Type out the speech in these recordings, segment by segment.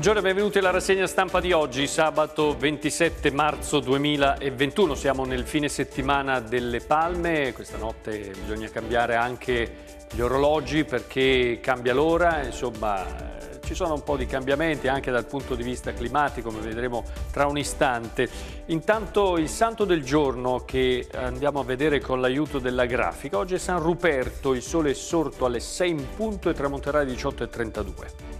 Buongiorno e benvenuti alla rassegna stampa di oggi, sabato 27 marzo 2021. Siamo nel fine settimana delle palme, questa notte bisogna cambiare anche gli orologi perché cambia l'ora, insomma eh, ci sono un po' di cambiamenti anche dal punto di vista climatico, come vedremo tra un istante. Intanto il santo del giorno che andiamo a vedere con l'aiuto della grafica, oggi è San Ruperto, il sole è sorto alle 6 in punto e tramonterà alle 18.32.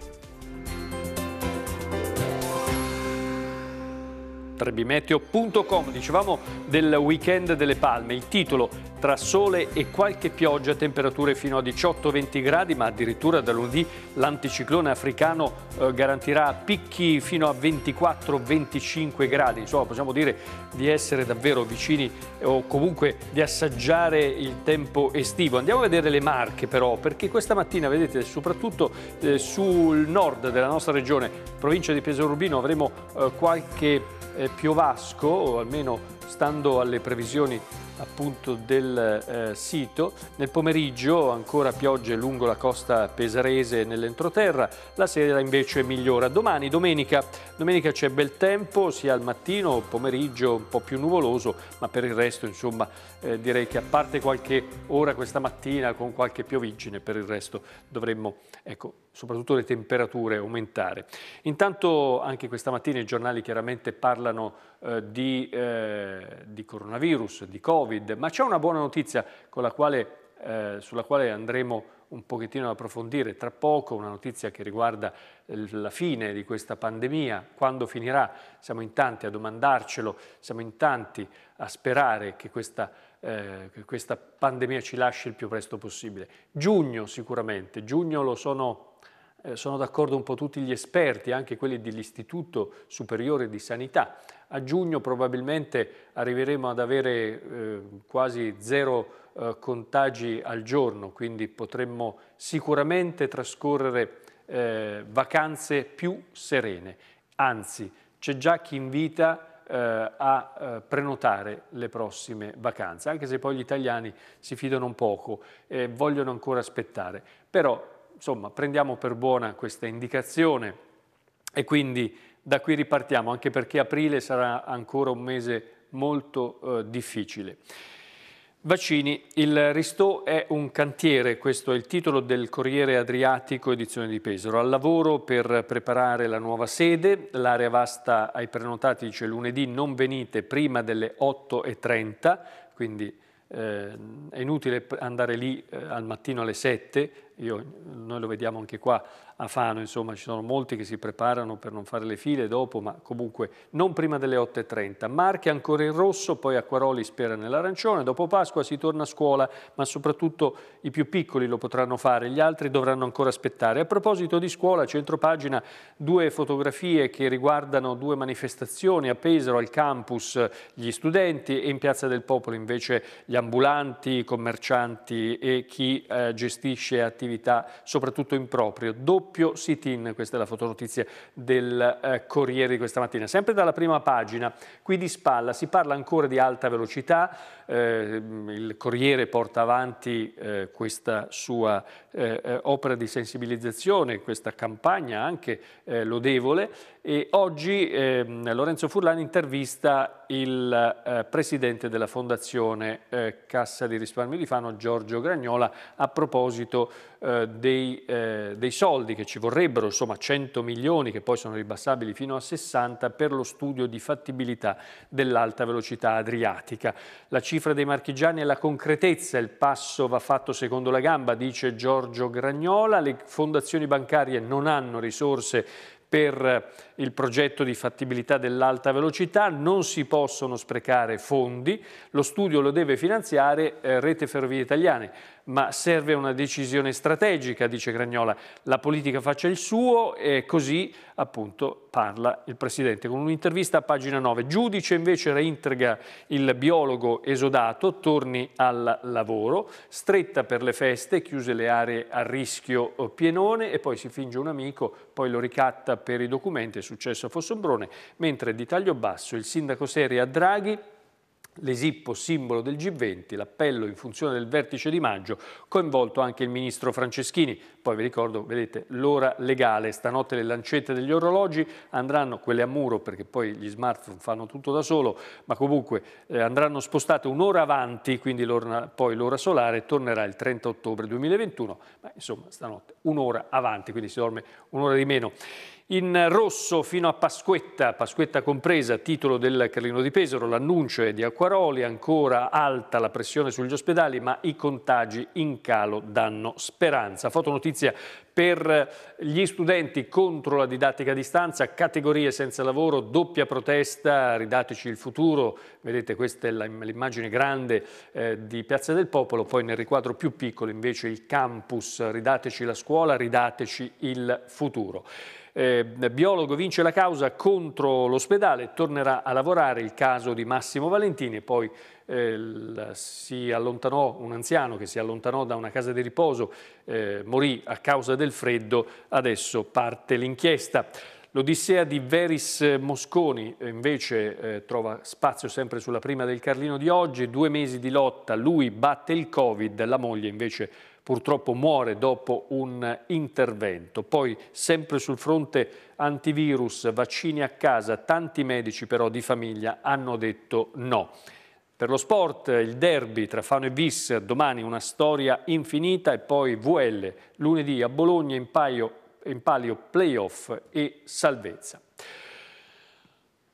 trebimeteo.com. Dicevamo del weekend delle palme, il titolo tra sole e qualche pioggia, temperature fino a 18-20 gradi, ma addirittura da lunedì l'anticiclone africano eh, garantirà picchi fino a 24-25 gradi. Insomma, possiamo dire di essere davvero vicini eh, o comunque di assaggiare il tempo estivo. Andiamo a vedere le marche però, perché questa mattina, vedete, soprattutto eh, sul nord della nostra regione, provincia di Pesaro Rubino, avremo eh, qualche piovasco, o almeno stando alle previsioni appunto del eh, sito. Nel pomeriggio ancora piogge lungo la costa pesarese nell'entroterra, la sera invece migliora. Domani, domenica, domenica c'è bel tempo, sia al mattino, pomeriggio un po' più nuvoloso, ma per il resto insomma eh, direi che a parte qualche ora questa mattina con qualche pioviggine, per il resto dovremmo, ecco, soprattutto le temperature aumentare. Intanto anche questa mattina i giornali chiaramente parlano eh, di, eh, di, coronavirus, di Covid, ma c'è una buona notizia quale, eh, sulla quale andremo un pochettino ad approfondire tra poco, una notizia che riguarda eh, la fine di questa pandemia, quando finirà, siamo in tanti a domandarcelo, siamo in tanti a sperare che questa pandemia eh, questa pandemia ci lasci il più presto possibile. Giugno sicuramente, giugno lo sono, eh, sono d'accordo un po' tutti gli esperti, anche quelli dell'Istituto Superiore di Sanità. A giugno probabilmente arriveremo ad avere eh, quasi zero eh, contagi al giorno, quindi potremmo sicuramente trascorrere eh, vacanze più serene. Anzi, c'è già chi invita eh, a eh, prenotare le prossime vacanze, anche se poi gli italiani si fidano un poco e vogliono ancora aspettare. Però, insomma, prendiamo per buona questa indicazione e quindi da qui ripartiamo, anche perché aprile sarà ancora un mese molto eh, difficile. Vaccini, il Ristò è un cantiere, questo è il titolo del Corriere Adriatico edizione di Pesaro. Al lavoro per preparare la nuova sede, l'area vasta ai prenotati dice lunedì non venite prima delle 8.30, quindi eh, è inutile andare lì eh, al mattino alle 7, io, noi lo vediamo anche qua a Fano, insomma ci sono molti che si preparano per non fare le file dopo, ma comunque non prima delle 8.30. Marche ancora in rosso, poi Acquaroli spera nell'arancione, dopo Pasqua si torna a scuola, ma soprattutto i più piccoli lo potranno fare, gli altri dovranno ancora aspettare. A proposito di scuola, centro pagina, due fotografie che riguardano due manifestazioni a Pesaro, al campus, gli studenti e in Piazza del Popolo invece gli ambulanti, i commercianti e chi eh, gestisce attività attività, soprattutto proprio. Doppio sit-in, questa è la fotonotizia del eh, Corriere di questa mattina. Sempre dalla prima pagina, qui di spalla, si parla ancora di alta velocità, eh, il Corriere porta avanti eh, questa sua eh, eh opera di sensibilizzazione, questa campagna anche eh, lodevole e oggi ehm, Lorenzo Furlani intervista il eh, presidente della Fondazione Cassa di Risparmio di Fano, Giorgio Gragnola, a proposito dei, dei soldi che ci vorrebbero, insomma 100 milioni che poi sono ribassabili fino a 60 per lo studio di fattibilità dell'alta velocità adriatica. La cifra cifra dei marchigiani è la concretezza, il passo va fatto secondo la gamba, dice Giorgio Gragnola, le fondazioni bancarie non hanno risorse per eh, il progetto di fattibilità dell'alta velocità, non si possono sprecare fondi, lo studio lo deve finanziare eh, Rete Ferrovie Italiane ma serve una decisione strategica, dice Gragnola, la politica faccia il suo e così appunto parla il Presidente. Con un'intervista a pagina 9, giudice invece reintrega il biologo esodato, torni al lavoro, stretta per le feste, chiuse le aree a rischio pienone e poi si finge un amico, poi lo ricatta per i documenti, è successo a Fossombrone, mentre di taglio basso il sindaco Seri a Draghi L'Esippo, simbolo del G20, l'appello in funzione del vertice di maggio, coinvolto anche il ministro Franceschini. Poi vi ricordo, vedete, l'ora legale, stanotte le lancette degli orologi andranno, quelle a muro perché poi gli smartphone fanno tutto da solo, ma comunque eh, andranno spostate un'ora avanti, quindi poi l'ora solare tornerà il 30 ottobre 2021, ma insomma stanotte un'ora avanti, quindi si dorme un'ora di meno. In rosso fino a Pasquetta, Pasquetta compresa, titolo del Carlino di Pesaro, l'annuncio è di Acquaroli, ancora alta la pressione sugli ospedali ma i contagi in calo danno speranza. Fotonotizia per gli studenti contro la didattica a distanza, categorie senza lavoro, doppia protesta, ridateci il futuro, vedete questa è l'immagine grande eh, di Piazza del Popolo, poi nel riquadro più piccolo invece il campus, ridateci la scuola, ridateci il futuro. Eh, biologo vince la causa contro l'ospedale, tornerà a lavorare il caso di Massimo Valentini, poi eh, si allontanò un anziano che si allontanò da una casa di riposo, eh, morì a causa del freddo, adesso parte l'inchiesta. L'Odissea di Veris Mosconi eh, invece eh, trova spazio sempre sulla prima del Carlino di oggi, due mesi di lotta, lui batte il Covid, la moglie invece purtroppo muore dopo un intervento. Poi sempre sul fronte antivirus, vaccini a casa, tanti medici però di famiglia hanno detto no. Per lo sport il derby tra Fano e Vis, domani una storia infinita e poi VL, lunedì a Bologna in, paio, in palio playoff e salvezza.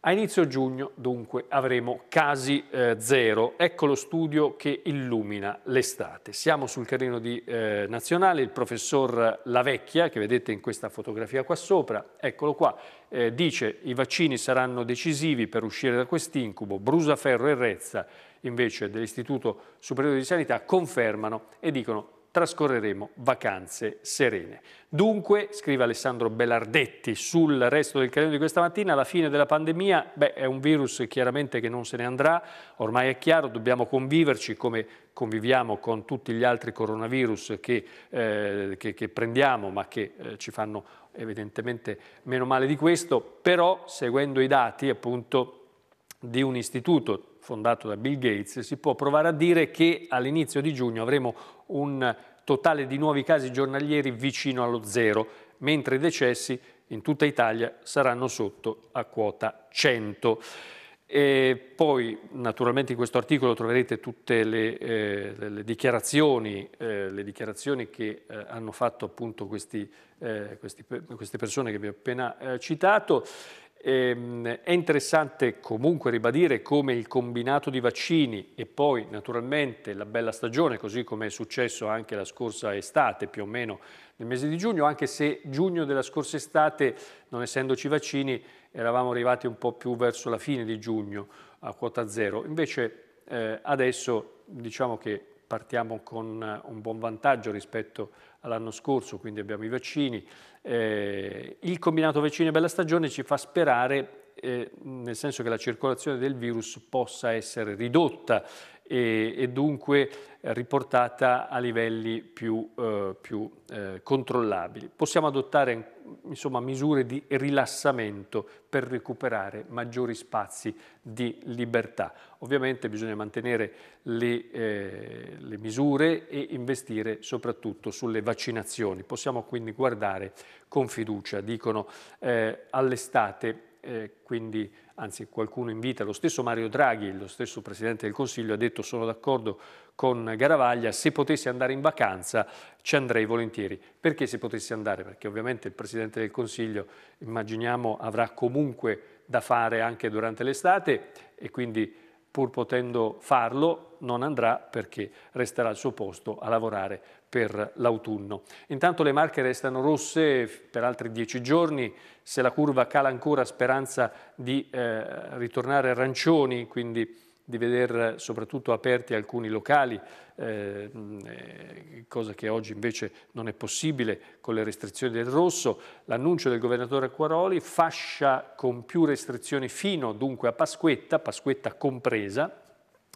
A inizio giugno dunque avremo casi eh, zero, ecco lo studio che illumina l'estate. Siamo sul carrino di eh, Nazionale, il professor Lavecchia, che vedete in questa fotografia qua sopra, eccolo qua, eh, dice i vaccini saranno decisivi per uscire da quest'incubo, Brusaferro e Rezza invece dell'Istituto Superiore di Sanità confermano e dicono trascorreremo vacanze serene. Dunque, scrive Alessandro Bellardetti sul resto del calendario di questa mattina, la fine della pandemia, beh, è un virus chiaramente che non se ne andrà, ormai è chiaro, dobbiamo conviverci come conviviamo con tutti gli altri coronavirus che, eh, che, che prendiamo, ma che eh, ci fanno evidentemente meno male di questo, però seguendo i dati appunto di un istituto fondato da Bill Gates, si può provare a dire che all'inizio di giugno avremo un totale di nuovi casi giornalieri vicino allo zero, mentre i decessi in tutta Italia saranno sotto a quota 100. E poi naturalmente in questo articolo troverete tutte le, eh, le, dichiarazioni, eh, le dichiarazioni, che eh, hanno fatto appunto questi, eh, questi, queste persone che vi ho appena eh, citato. Ehm, è interessante comunque ribadire come il combinato di vaccini e poi naturalmente la bella stagione, così come è successo anche la scorsa estate, più o meno nel mese di giugno, anche se giugno della scorsa estate, non essendoci vaccini, eravamo arrivati un po' più verso la fine di giugno a quota zero. Invece eh, adesso diciamo che partiamo con un buon vantaggio rispetto all'anno scorso, quindi abbiamo i vaccini, eh, il combinato vaccino e bella stagione ci fa sperare eh, nel senso che la circolazione del virus possa essere ridotta e, e dunque riportata a livelli più, eh, più eh, controllabili. Possiamo adottare insomma, misure di rilassamento per recuperare maggiori spazi di libertà. Ovviamente bisogna mantenere le, eh, le misure e investire soprattutto sulle vaccinazioni. Possiamo quindi guardare con fiducia, dicono eh, all'estate eh, quindi anzi qualcuno invita, lo stesso Mario Draghi, lo stesso Presidente del Consiglio ha detto sono d'accordo con Garavaglia, se potessi andare in vacanza ci andrei volentieri. Perché se potessi andare? Perché ovviamente il Presidente del Consiglio immaginiamo avrà comunque da fare anche durante l'estate e quindi pur potendo farlo non andrà perché resterà al suo posto a lavorare per l'autunno. Intanto le marche restano rosse per altri dieci giorni, se la curva cala ancora speranza di eh, ritornare arancioni, quindi di vedere soprattutto aperti alcuni locali, eh, cosa che oggi invece non è possibile con le restrizioni del rosso. L'annuncio del governatore Acquaroli, fascia con più restrizioni fino dunque a Pasquetta, Pasquetta compresa,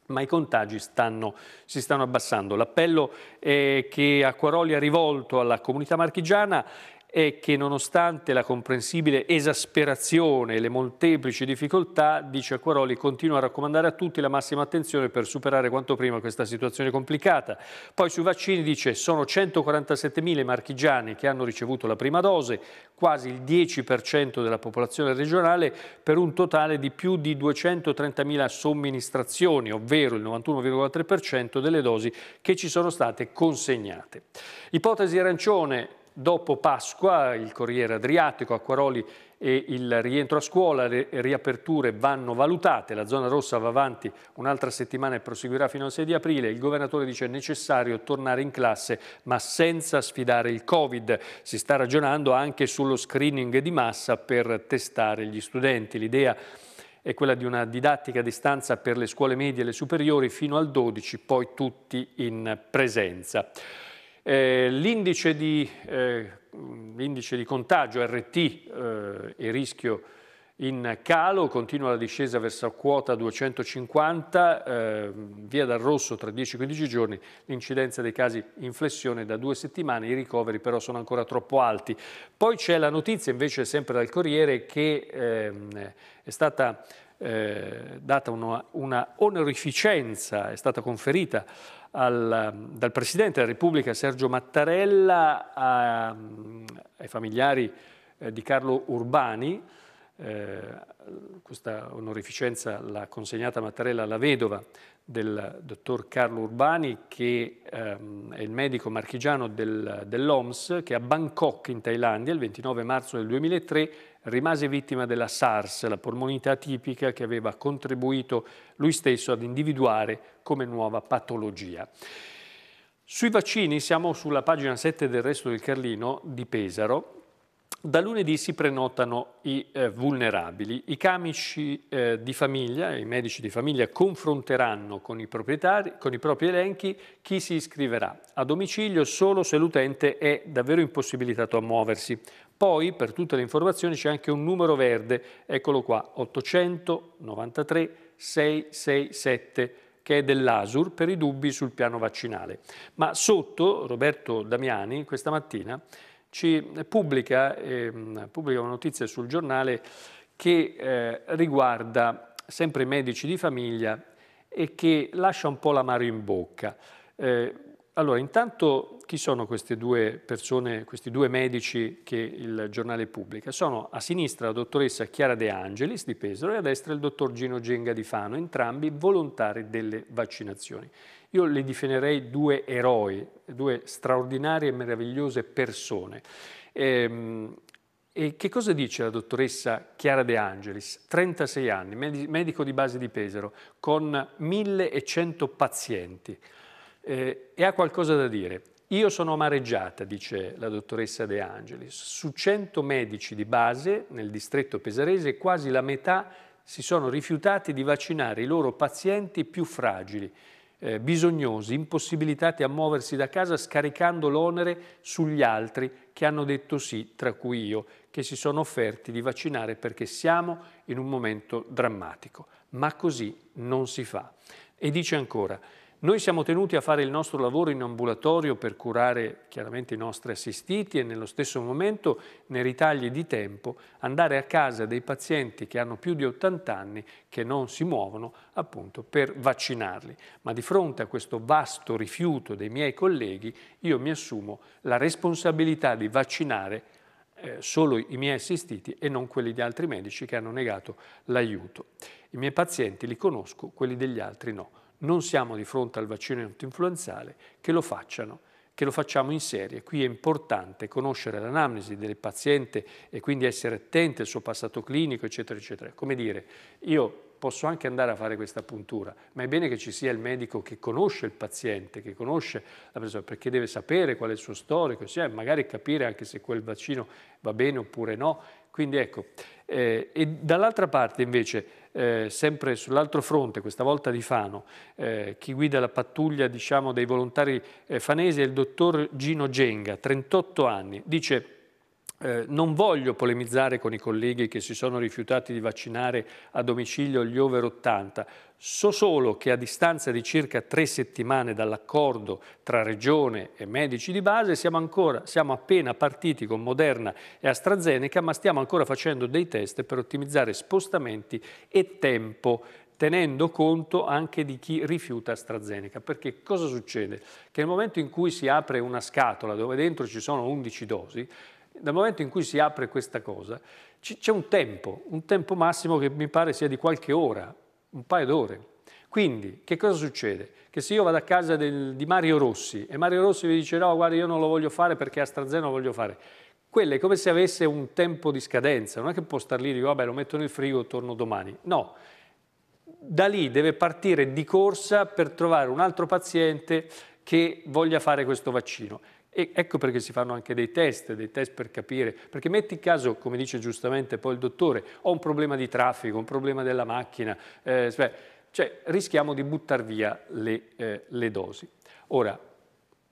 ma i contagi stanno, si stanno abbassando. L'appello eh, che Acquaroli ha rivolto alla comunità marchigiana è che nonostante la comprensibile esasperazione e le molteplici difficoltà, dice Acquaroli, continua a raccomandare a tutti la massima attenzione per superare quanto prima questa situazione complicata. Poi sui vaccini dice sono 147.000 marchigiani che hanno ricevuto la prima dose, quasi il 10% della popolazione regionale, per un totale di più di 230.000 somministrazioni, ovvero il 91,3% delle dosi che ci sono state consegnate. Ipotesi arancione, Dopo Pasqua il Corriere Adriatico, Acquaroli e il rientro a scuola, le riaperture vanno valutate, la zona rossa va avanti un'altra settimana e proseguirà fino al 6 di aprile, il governatore dice che è necessario tornare in classe ma senza sfidare il Covid, si sta ragionando anche sullo screening di massa per testare gli studenti, l'idea è quella di una didattica a distanza per le scuole medie e le superiori fino al 12, poi tutti in presenza. Eh, l'indice, di, eh, l'indice, di, contagio RT eh, e rischio in calo, continua la discesa verso quota 250, eh, via dal rosso tra 10-15 giorni, l'incidenza dei casi in flessione da due settimane, i ricoveri però sono ancora troppo alti. Poi c'è la notizia invece sempre dal Corriere che ehm, è stata eh, data una, una onorificenza, è stata conferita al, ehm, dal Presidente della Repubblica Sergio Mattarella a, ehm, ai familiari eh, di Carlo Urbani, eh, questa onorificenza l'ha consegnata Mattarella alla vedova del dottor Carlo Urbani che ehm, è il medico marchigiano del, dell'OMS che a Bangkok in Thailandia il 29 marzo del 2003 rimase vittima della SARS, la polmonite atipica che aveva contribuito lui stesso ad individuare come nuova patologia. Sui vaccini siamo sulla pagina 7 del resto del Carlino di Pesaro, da lunedì si prenotano i eh, vulnerabili. I camici eh, di famiglia, i medici di famiglia confronteranno con i, con i propri elenchi chi si iscriverà a domicilio solo se l'utente è davvero impossibilitato a muoversi poi per tutte le informazioni c'è anche un numero verde, eccolo qua, 893 667 che è dell'ASUR per i dubbi sul piano vaccinale. Ma sotto Roberto Damiani questa mattina ci pubblica, eh, pubblica una notizia sul giornale che eh, riguarda sempre i medici di famiglia e che lascia un po' l'amaro in bocca. Eh, allora, intanto chi sono queste due persone, questi due medici che il giornale pubblica? Sono a sinistra la dottoressa Chiara De Angelis di Pesaro e a destra il dottor Gino Genga di Fano, entrambi volontari delle vaccinazioni. Io le definirei due eroi, due straordinarie e meravigliose persone. Ehm, e che cosa dice la dottoressa Chiara De Angelis, 36 anni, medico di base di Pesaro, con 1100 pazienti? eh, e ha qualcosa da dire. Io sono amareggiata, dice la dottoressa De Angelis. Su 100 medici di base nel distretto pesarese quasi la metà si sono rifiutati di vaccinare i loro pazienti più fragili, eh, bisognosi, impossibilitati a muoversi da casa scaricando l'onere sugli altri che hanno detto sì, tra cui io, che si sono offerti di vaccinare perché siamo in un momento drammatico. Ma così non si fa. E dice ancora, noi siamo tenuti a fare il nostro lavoro in ambulatorio per curare chiaramente i nostri assistiti e nello stesso momento, nei ritagli di tempo, andare a casa dei pazienti che hanno più di 80 anni, che non si muovono, appunto per vaccinarli. Ma di fronte a questo vasto rifiuto dei miei colleghi, io mi assumo la responsabilità di vaccinare eh, solo i miei assistiti e non quelli di altri medici che hanno negato l'aiuto. I miei pazienti li conosco, quelli degli altri no non siamo di fronte al vaccino antinfluenzale, che lo facciano che lo facciamo in serie. Qui è importante conoscere l'anamnesi del paziente e quindi essere attenti al suo passato clinico, eccetera, eccetera. Come dire, io posso anche andare a fare questa puntura, ma è bene che ci sia il medico che conosce il paziente, che conosce la persona, perché deve sapere qual è il suo storico, cioè magari capire anche se quel vaccino va bene oppure no. Quindi ecco, eh, e dall'altra parte invece eh, sempre sull'altro fronte, questa volta di Fano, eh, chi guida la pattuglia diciamo, dei volontari eh, fanesi è il dottor Gino Genga, 38 anni, dice eh, non voglio polemizzare con i colleghi che si sono rifiutati di vaccinare a domicilio gli over 80, so solo che a distanza di circa tre settimane dall'accordo tra Regione e medici di base siamo, ancora, siamo appena partiti con Moderna e AstraZeneca ma stiamo ancora facendo dei test per ottimizzare spostamenti e tempo tenendo conto anche di chi rifiuta AstraZeneca. Perché cosa succede? Che nel momento in cui si apre una scatola dove dentro ci sono 11 dosi, dal momento in cui si apre questa cosa, c'è un tempo, un tempo massimo che mi pare sia di qualche ora, un paio d'ore. Quindi, che cosa succede? Che se io vado a casa del, di Mario Rossi e Mario Rossi mi dice no, guarda, io non lo voglio fare perché AstraZeneca lo voglio fare, quello è come se avesse un tempo di scadenza, non è che può star lì e dire vabbè lo metto nel frigo, torno domani. No, da lì deve partire di corsa per trovare un altro paziente che voglia fare questo vaccino. E ecco perché si fanno anche dei test, dei test per capire, perché metti in caso, come dice giustamente poi il dottore, ho un problema di traffico, un problema della macchina, eh, cioè rischiamo di buttare via le, eh, le dosi. Ora,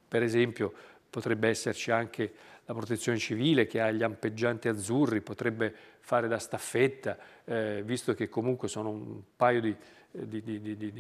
per esempio, potrebbe esserci anche la protezione civile che ha gli ampeggianti azzurri, potrebbe fare da staffetta, eh, visto che comunque sono un paio di di, di, di,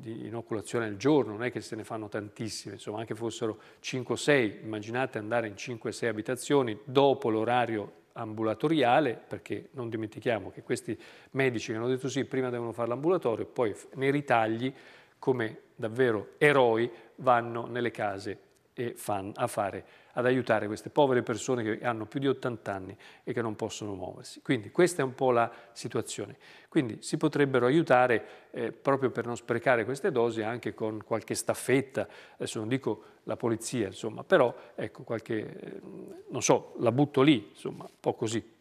di, inoculazione al giorno, non è che se ne fanno tantissime, insomma anche fossero 5 o 6, immaginate andare in 5 o 6 abitazioni dopo l'orario ambulatoriale, perché non dimentichiamo che questi medici che hanno detto sì, prima devono fare l'ambulatorio, poi nei ritagli, come davvero eroi, vanno nelle case e fan a fare l'ambulatorio ad aiutare queste povere persone che hanno più di 80 anni e che non possono muoversi. Quindi questa è un po' la situazione. Quindi si potrebbero aiutare, eh, proprio per non sprecare queste dosi, anche con qualche staffetta, adesso non dico la polizia, insomma, però ecco qualche, eh, non so, la butto lì, insomma, un po' così.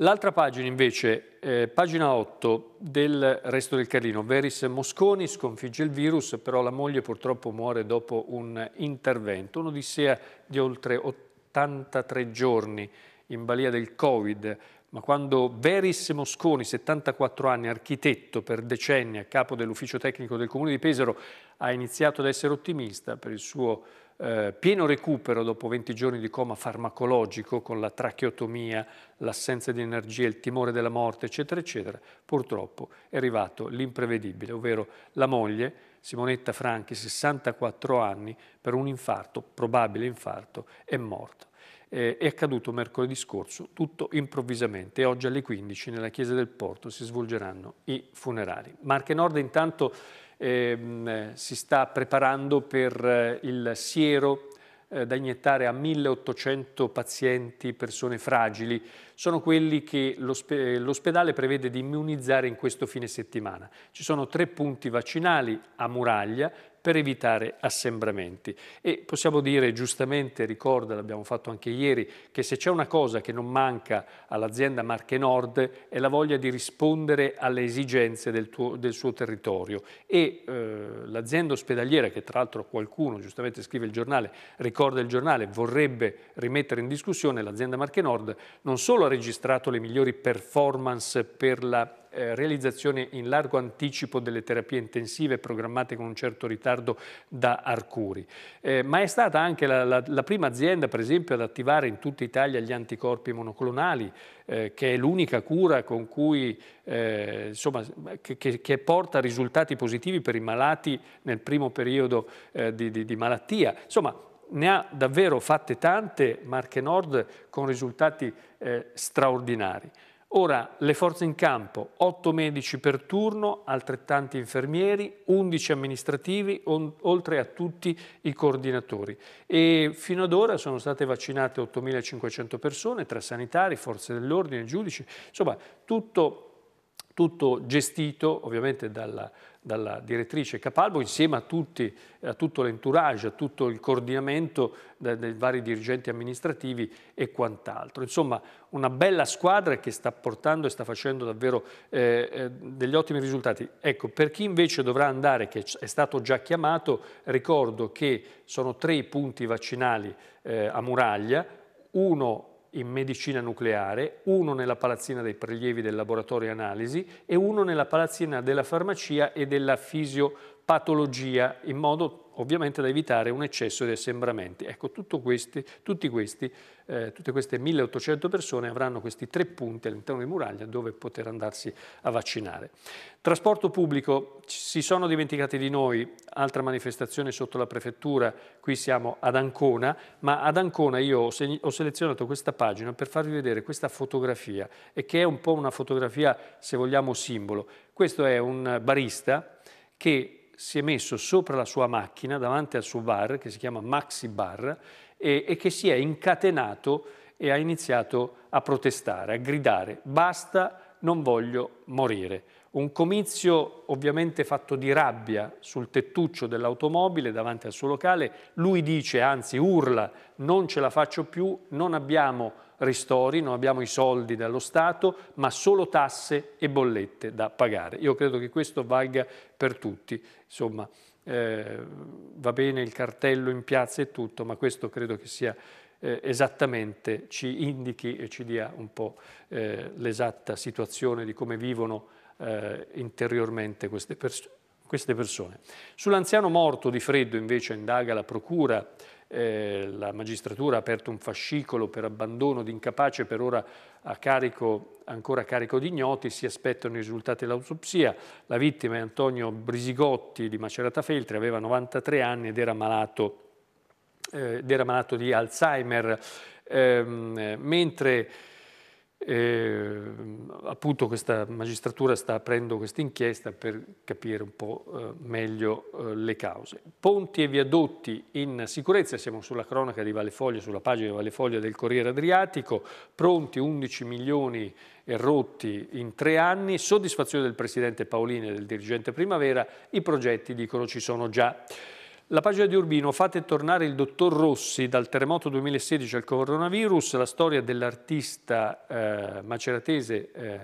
L'altra pagina invece, eh, pagina 8 del Resto del Carlino, Veris Mosconi sconfigge il virus, però la moglie purtroppo muore dopo un intervento, un'odissea di oltre 83 giorni in balia del Covid, ma quando Veris Mosconi, 74 anni, architetto per decenni a capo dell'ufficio tecnico del Comune di Pesaro, ha iniziato ad essere ottimista per il suo eh, pieno recupero dopo 20 giorni di coma farmacologico con la tracheotomia, l'assenza di energia, il timore della morte, eccetera, eccetera, purtroppo è arrivato l'imprevedibile, ovvero la moglie, Simonetta Franchi, 64 anni, per un infarto, probabile infarto, è morta. Eh, è accaduto mercoledì scorso, tutto improvvisamente, e oggi alle 15 nella chiesa del Porto si svolgeranno i funerali. Marche Nord intanto ehm, si sta preparando per eh, il siero eh, da iniettare a 1800 pazienti, persone fragili. Sono quelli che l'ospedale prevede di immunizzare in questo fine settimana. Ci sono tre punti vaccinali a Muraglia, per evitare assembramenti. E possiamo dire giustamente, ricorda, l'abbiamo fatto anche ieri, che se c'è una cosa che non manca all'azienda Marche Nord è la voglia di rispondere alle esigenze del, tuo, del suo territorio. E eh, l'azienda ospedaliera, che tra l'altro qualcuno giustamente scrive il giornale, ricorda il giornale, vorrebbe rimettere in discussione, l'azienda Marche Nord non solo ha registrato le migliori performance per la eh, realizzazione in largo anticipo delle terapie intensive programmate con un certo ritardo da Arcuri. Eh, ma è stata anche la, la, la, prima azienda, per esempio, ad attivare in tutta Italia gli anticorpi monoclonali, eh, che è l'unica cura con cui, eh, insomma, che, che, che, porta risultati positivi per i malati nel primo periodo eh, di, di, di malattia. Insomma, ne ha davvero fatte tante Marche Nord con risultati eh, straordinari. Ora le forze in campo, 8 medici per turno, altrettanti infermieri, 11 amministrativi, oltre a tutti i coordinatori. E fino ad ora sono state vaccinate 8.500 persone, tra sanitari, forze dell'ordine, giudici, insomma tutto tutto gestito ovviamente dalla, dalla direttrice Capalbo insieme a, tutti, a tutto l'entourage, a tutto il coordinamento dei vari dirigenti amministrativi e quant'altro. Insomma una bella squadra che sta portando e sta facendo davvero eh, eh, degli ottimi risultati. Ecco, per chi invece dovrà andare, che è stato già chiamato, ricordo che sono tre i punti vaccinali eh, a Muraglia, uno in medicina nucleare, uno nella palazzina dei prelievi del laboratorio analisi e uno nella palazzina della farmacia e della fisiopatologia, in modo ovviamente da evitare un eccesso di assembramenti. Ecco, questi, questi, eh, tutte queste 1800 persone avranno questi tre punti all'interno di muraglia dove poter andarsi a vaccinare. Trasporto pubblico, si sono dimenticati di noi, altra manifestazione sotto la prefettura, qui siamo ad Ancona, ma ad Ancona io ho, ho selezionato questa pagina per farvi vedere questa fotografia e che è un po' una fotografia, se vogliamo, simbolo. Questo è un barista che si è messo sopra la sua macchina, davanti al suo bar, che si chiama Maxi Bar, e, e che si è incatenato e ha iniziato a protestare, a gridare, basta, non voglio morire. Un comizio ovviamente fatto di rabbia sul tettuccio dell'automobile davanti al suo locale, lui dice, anzi urla, non ce la faccio più, non abbiamo ristori, non abbiamo i soldi dallo Stato, ma solo tasse e bollette da pagare. Io credo che questo valga per tutti. Insomma, eh, va bene il cartello in piazza e tutto, ma questo credo che sia eh, esattamente, ci indichi e ci dia un po' eh, l'esatta situazione di come vivono eh, interiormente queste, pers queste persone. Sull'anziano morto di freddo invece indaga la procura eh, la magistratura ha aperto un fascicolo per abbandono di incapace, per ora a carico, ancora a carico di ignoti, si aspettano i risultati dell'autopsia. La vittima è Antonio Brisigotti di Macerata Feltri, aveva 93 anni ed era malato, eh, ed era malato di Alzheimer, eh, mentre e, ehm, appunto questa magistratura sta aprendo questa inchiesta per capire un po' eh, meglio eh, le cause. Ponti e viadotti in sicurezza, siamo sulla cronaca di Vallefoglia, sulla pagina di Vallefoglia del Corriere Adriatico, pronti 11 milioni rotti in tre anni, soddisfazione del presidente Paolini e del dirigente Primavera, i progetti dicono ci sono già. La pagina di Urbino, fate tornare il dottor Rossi dal terremoto 2016 al coronavirus, la storia dell'artista eh, maceratese eh,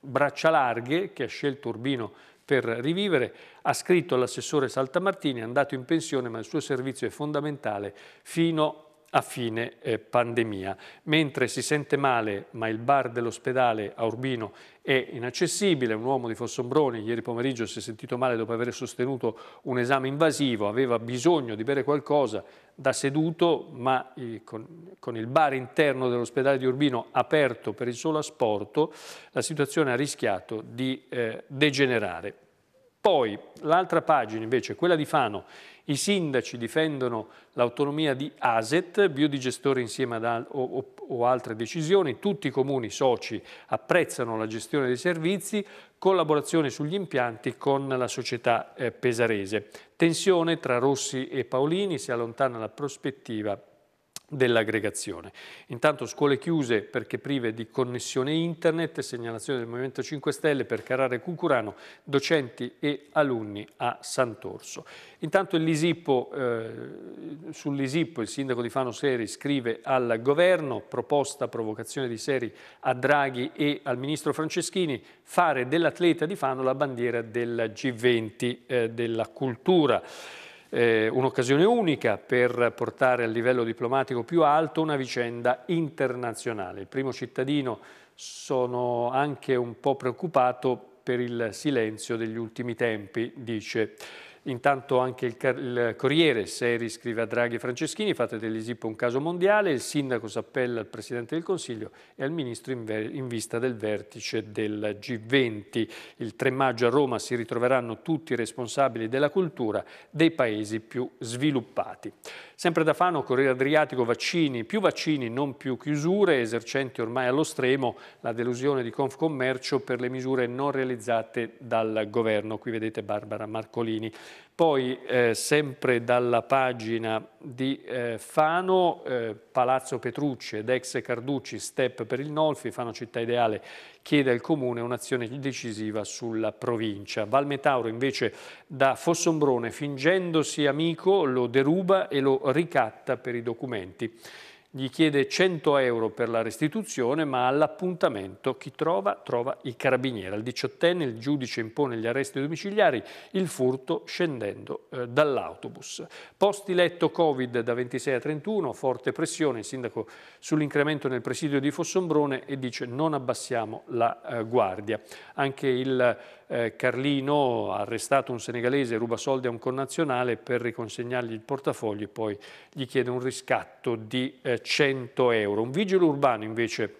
Braccia Larghe, che ha scelto Urbino per rivivere, ha scritto all'assessore Saltamartini, è andato in pensione ma il suo servizio è fondamentale fino a fine eh, pandemia. Mentre si sente male, ma il bar dell'ospedale a Urbino è inaccessibile, un uomo di Fossombrone ieri pomeriggio si è sentito male dopo aver sostenuto un esame invasivo, aveva bisogno di bere qualcosa da seduto, ma eh, con, con, il bar interno dell'ospedale di Urbino aperto per il solo asporto, la situazione ha rischiato di eh, degenerare. Poi l'altra pagina invece, quella di Fano, i sindaci difendono l'autonomia di ASET, biodigestore insieme ad, o, o, o altre decisioni, tutti i comuni soci apprezzano la gestione dei servizi, collaborazione sugli impianti con la società eh, pesarese. Tensione tra Rossi e Paolini si allontana la prospettiva dell'aggregazione. Intanto scuole chiuse perché prive di connessione internet, segnalazione del Movimento 5 Stelle per Carrara Cucurano, docenti e alunni a Sant'Orso. Intanto l'Isippo, eh, sull'Isippo il sindaco di Fano Seri scrive al governo, proposta provocazione di Seri a Draghi e al ministro Franceschini, fare dell'atleta di Fano la bandiera del G20 eh, della cultura eh, un'occasione unica per portare a livello diplomatico più alto una vicenda internazionale. Il primo cittadino sono anche un po' preoccupato per il silenzio degli ultimi tempi, dice. Intanto anche il, il Corriere, Seri scrive a Draghi e Franceschini, fate dell'Isippo un caso mondiale, il sindaco si appella al Presidente del Consiglio e al Ministro in, in vista del vertice del G20. Il 3 maggio a Roma si ritroveranno tutti i responsabili della cultura dei paesi più sviluppati. Sempre da Fano, Corriere Adriatico, vaccini, più vaccini, non più chiusure, esercenti ormai allo stremo, la delusione di Confcommercio per le misure non realizzate dal governo. Qui vedete Barbara Marcolini. Poi eh, sempre dalla pagina di eh, Fano, eh, Palazzo Petrucci ed ex Carducci, step per il Nolfi, Fano Città Ideale chiede al Comune un'azione decisiva sulla provincia. Valmetauro invece da Fossombrone, fingendosi amico, lo deruba e lo ricatta per i documenti gli chiede 100 euro per la restituzione, ma all'appuntamento chi trova trova i carabinieri. Al diciottenne il giudice impone gli arresti domiciliari, il furto scendendo eh, dall'autobus. Posti letto Covid da 26 a 31, forte pressione, il sindaco sull'incremento nel presidio di Fossombrone e dice non abbassiamo la eh, guardia. Anche il eh, Carlino ha arrestato un senegalese, ruba soldi a un connazionale per riconsegnargli il portafoglio e poi gli chiede un riscatto di eh, 100 euro. Un vigile urbano invece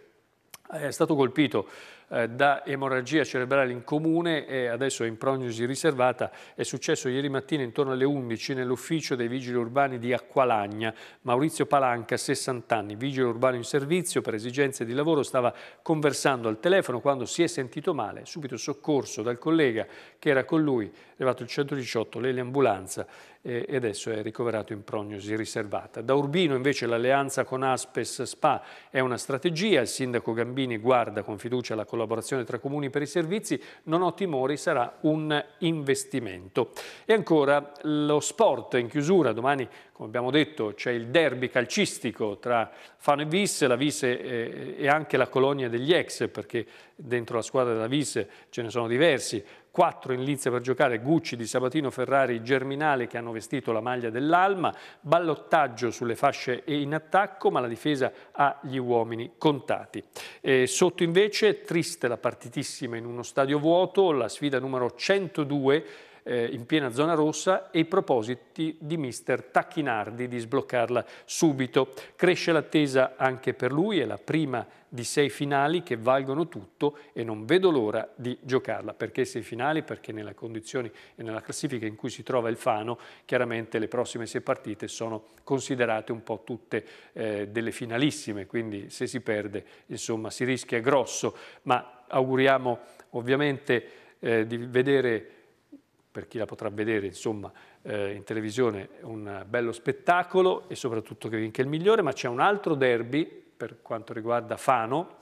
eh, è stato colpito eh, da emorragia cerebrale in comune e adesso è in prognosi riservata. È successo ieri mattina intorno alle 11 nell'ufficio dei vigili urbani di Acqualagna. Maurizio Palanca, 60 anni, vigile urbano in servizio per esigenze di lavoro, stava conversando al telefono quando si è sentito male, subito soccorso dal collega che era con lui, è arrivato il 118, lei ambulanza e adesso è ricoverato in prognosi riservata. Da Urbino invece l'alleanza con Aspes Spa è una strategia, il sindaco Gambini guarda con fiducia la collaborazione tra comuni per i servizi, non ho timori, sarà un investimento. E ancora lo sport in chiusura, domani come abbiamo detto c'è il derby calcistico tra Fano e Vis, la Vis e anche la colonia degli ex perché dentro la squadra della Vis ce ne sono diversi, 4 in lizza per giocare Gucci di Sabatino Ferrari Germinale che hanno vestito la maglia dell'Alma, ballottaggio sulle fasce e in attacco ma la difesa ha gli uomini contati. E sotto invece triste la partitissima in uno stadio vuoto, la sfida numero 102 eh, in piena zona rossa e i propositi di mister Tacchinardi di sbloccarla subito. Cresce l'attesa anche per lui, è la prima di sei finali che valgono tutto e non vedo l'ora di giocarla. Perché sei finali? Perché nelle condizioni e nella classifica in cui si trova il Fano, chiaramente le prossime sei partite sono considerate un po' tutte eh, delle finalissime, quindi se si perde insomma si rischia grosso, ma auguriamo ovviamente eh, di vedere per chi la potrà vedere insomma, eh, in televisione un bello spettacolo e soprattutto che vinca il migliore, ma c'è un altro derby per quanto riguarda Fano,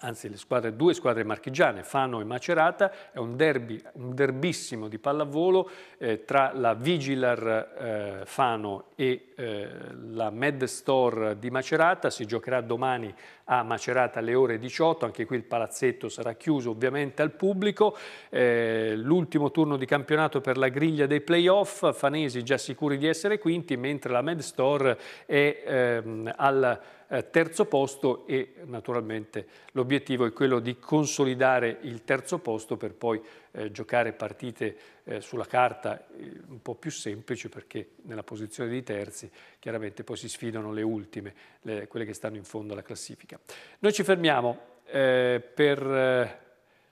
anzi le squadre, due squadre marchigiane, Fano e Macerata, è un derby, un derbissimo di pallavolo eh, tra la Vigilar eh, Fano e eh, la Med Store di Macerata, si giocherà domani a Macerata alle ore 18, anche qui il palazzetto sarà chiuso ovviamente al pubblico, eh, l'ultimo turno di campionato per la griglia dei playoff, Fanesi già sicuri di essere quinti, mentre la Med Store è ehm, al eh, terzo posto e naturalmente l'obiettivo è quello di consolidare il terzo posto per poi eh, giocare partite eh, sulla carta eh, un po' più semplici perché nella posizione dei terzi chiaramente poi si sfidano le ultime, le, quelle che stanno in fondo alla classifica. Noi ci fermiamo, eh, per,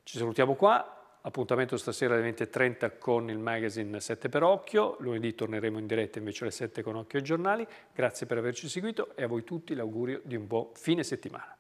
ci salutiamo qua, Appuntamento stasera alle 20.30 con il magazine 7 per Occhio, lunedì torneremo in diretta invece alle 7 con Occhio ai giornali. Grazie per averci seguito e a voi tutti l'augurio di un buon fine settimana.